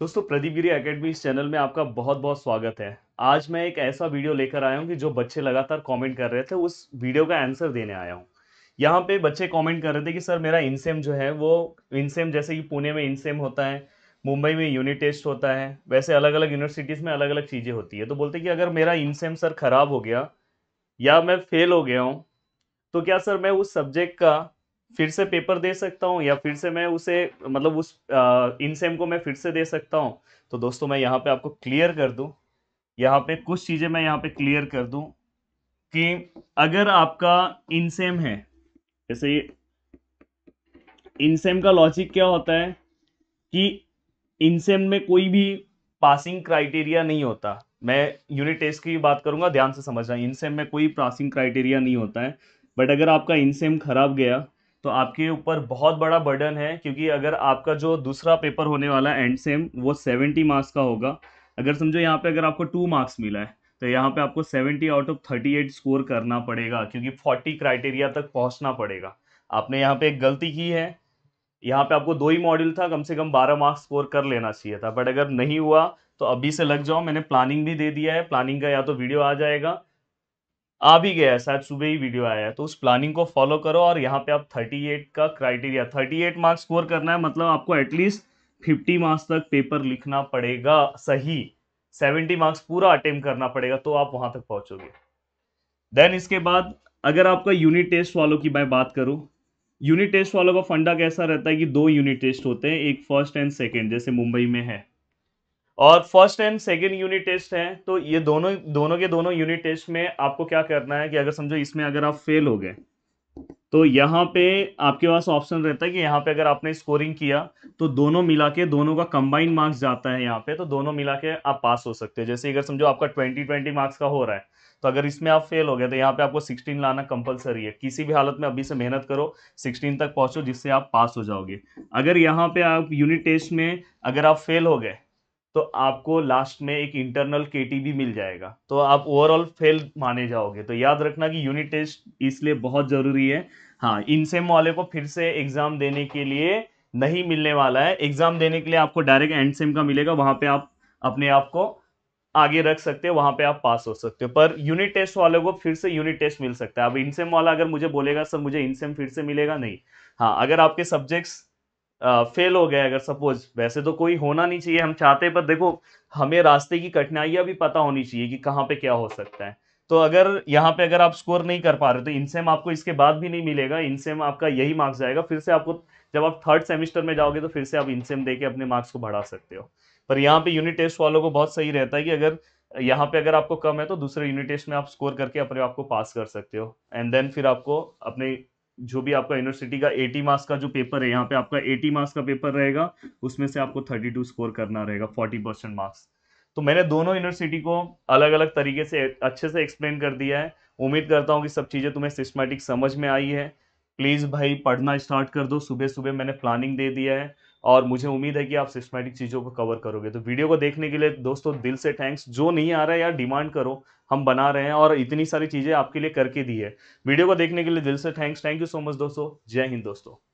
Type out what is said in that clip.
दोस्तों प्रदीप गिरी अकेडमी इस चैनल में आपका बहुत बहुत स्वागत है आज मैं एक ऐसा वीडियो लेकर आया हूँ कि जो बच्चे लगातार कमेंट कर रहे थे उस वीडियो का आंसर देने आया हूँ यहाँ पे बच्चे कमेंट कर रहे थे कि सर मेरा इनसेम जो है वो इनसेम जैसे कि पुणे में इनसेम होता है मुंबई में यूनिट टेस्ट होता है वैसे अलग अलग यूनिवर्सिटीज़ में अलग अलग चीज़ें होती है तो बोलते कि अगर मेरा इनसेम सर ख़राब हो गया या मैं फेल हो गया हूँ तो क्या सर मैं उस सब्जेक्ट का फिर से पेपर दे सकता हूँ या फिर से मैं उसे मतलब उस इन सेम को मैं फिर से दे सकता हूँ तो दोस्तों मैं यहाँ पे आपको क्लियर कर दूँ यहाँ पे कुछ चीज़ें मैं यहाँ पे क्लियर कर दूँ कि अगर आपका इन सेम है जैसे इन सेम का लॉजिक क्या होता है कि इन सेम में कोई भी पासिंग क्राइटेरिया नहीं होता मैं यूनिट टेस्ट की बात करूंगा ध्यान से समझना इनसेम में कोई पासिंग क्राइटेरिया नहीं होता है बट अगर आपका इनसेम खराब गया तो आपके ऊपर बहुत बड़ा बर्डन है क्योंकि अगर आपका जो दूसरा पेपर होने वाला है एंड सेम वो सेवेंटी मार्क्स का होगा अगर समझो यहाँ पे अगर आपको टू मार्क्स मिला है तो यहाँ पे आपको seventy out of thirty eight score करना पड़ेगा क्योंकि फोर्टी क्राइटेरिया तक पहुँचना पड़ेगा आपने यहाँ पे एक गलती की है यहाँ पे आपको दो ही मॉड्यूल था कम से कम बारह मार्क्स स्कोर कर लेना चाहिए था बट अगर नहीं हुआ तो अभी से लग जाओ मैंने प्लानिंग भी दे दिया है प्लानिंग का या तो वीडियो आ जाएगा आ भी गया है शायद सुबह ही वीडियो आया है तो उस प्लानिंग को फॉलो करो और यहाँ पे आप 38 का क्राइटेरिया 38 मार्क्स स्कोर करना है मतलब आपको एटलीस्ट 50 मार्क्स तक पेपर लिखना पड़ेगा सही 70 मार्क्स पूरा अटेम्प करना पड़ेगा तो आप वहाँ तक पहुँचोगे देन इसके बाद अगर आपका यूनिट टेस्ट वालों की मैं बात करूँ यूनिट टेस्ट वालों का फंडा कैसा रहता है कि दो यूनिट टेस्ट होते हैं एक फर्स्ट एंड सेकेंड जैसे मुंबई में है और first and second unit test हैं तो ये दोनों दोनों के दोनों यूनिट टेस्ट में आपको क्या करना है कि अगर समझो इसमें अगर आप फेल हो गए तो यहाँ पे आपके पास ऑप्शन रहता है कि यहाँ पे अगर आपने स्कोरिंग किया तो दोनों मिला के दोनों का कंबाइंड मार्क्स जाता है यहाँ पे तो दोनों मिला के आप पास हो सकते हो जैसे अगर समझो आपका ट्वेंटी ट्वेंटी मार्क्स का हो रहा है तो अगर इसमें आप फेल हो गए तो यहाँ पे आपको सिक्सटीन लाना कंपलसरी है किसी भी हालत में अभी से मेहनत करो सिक्सटीन तक पहुँचो जिससे आप पास हो जाओगे अगर यहाँ पे आप यूनिट टेस्ट में अगर आप फेल हो गए तो आपको लास्ट में एक इंटरनल के भी मिल जाएगा तो आप ओवरऑल फेल माने जाओगे तो याद रखना कि यूनिट टेस्ट इसलिए बहुत ज़रूरी है हाँ इनसेम वाले को फिर से एग्ज़ाम देने के लिए नहीं मिलने वाला है एग्ज़ाम देने के लिए आपको डायरेक्ट एंड सेम का मिलेगा वहाँ पे आप अपने आप को आगे रख सकते हो वहाँ पे आप पास हो सकते हो पर यूनिट टेस्ट वाले को फिर से यूनिट टेस्ट मिल सकता है अब इनसेम वाला अगर मुझे बोलेगा सर मुझे इनसेम फिर से मिलेगा नहीं हाँ अगर आपके सब्जेक्ट्स फेल हो गया अगर सपोज वैसे तो कोई होना नहीं चाहिए हम चाहते पर देखो हमें रास्ते की कठिनाइयाँ भी पता होनी चाहिए कि कहाँ पे क्या हो सकता है तो अगर यहाँ पे अगर आप स्कोर नहीं कर पा रहे तो इनसेम आपको इसके बाद भी नहीं मिलेगा इनसेम आपका यही मार्क्स जाएगा फिर से आपको जब आप थर्ड सेमेस्टर में जाओगे तो फिर से आप इनसेम दे के अपने मार्क्स को बढ़ा सकते हो पर यहाँ पे यूनिट टेस्ट वालों को बहुत सही रहता है कि अगर यहाँ पे अगर आपको कम है तो दूसरे यूनिट टेस्ट में आप स्कोर करके अपने आप को पास कर सकते हो एंड देन फिर आपको अपने जो भी आपका यूनिवर्सिटी का 80 मार्क्स का जो पेपर है यहाँ पे आपका 80 मार्क्स का पेपर रहेगा उसमें से आपको 32 स्कोर करना रहेगा 40 परसेंट मार्क्स तो मैंने दोनों यूनिवर्सिटी को अलग अलग तरीके से अच्छे से एक्सप्लेन कर दिया है उम्मीद करता हूँ कि सब चीज़ें तुम्हें सिस्टमेटिक समझ में आई है प्लीज़ भाई पढ़ना स्टार्ट कर दो सुबह सुबह मैंने प्लानिंग दे दिया है और मुझे उम्मीद है कि आप सिस्टमेटिक चीज़ों को कवर करोगे तो वीडियो को देखने के लिए दोस्तों दिल से थैंक्स जो नहीं आ रहा है यार डिमांड करो हम बना रहे हैं और इतनी सारी चीज़ें आपके लिए करके दी है वीडियो को देखने के लिए दिल से thanks thank you so much दोस्तों जय हिंद दोस्तों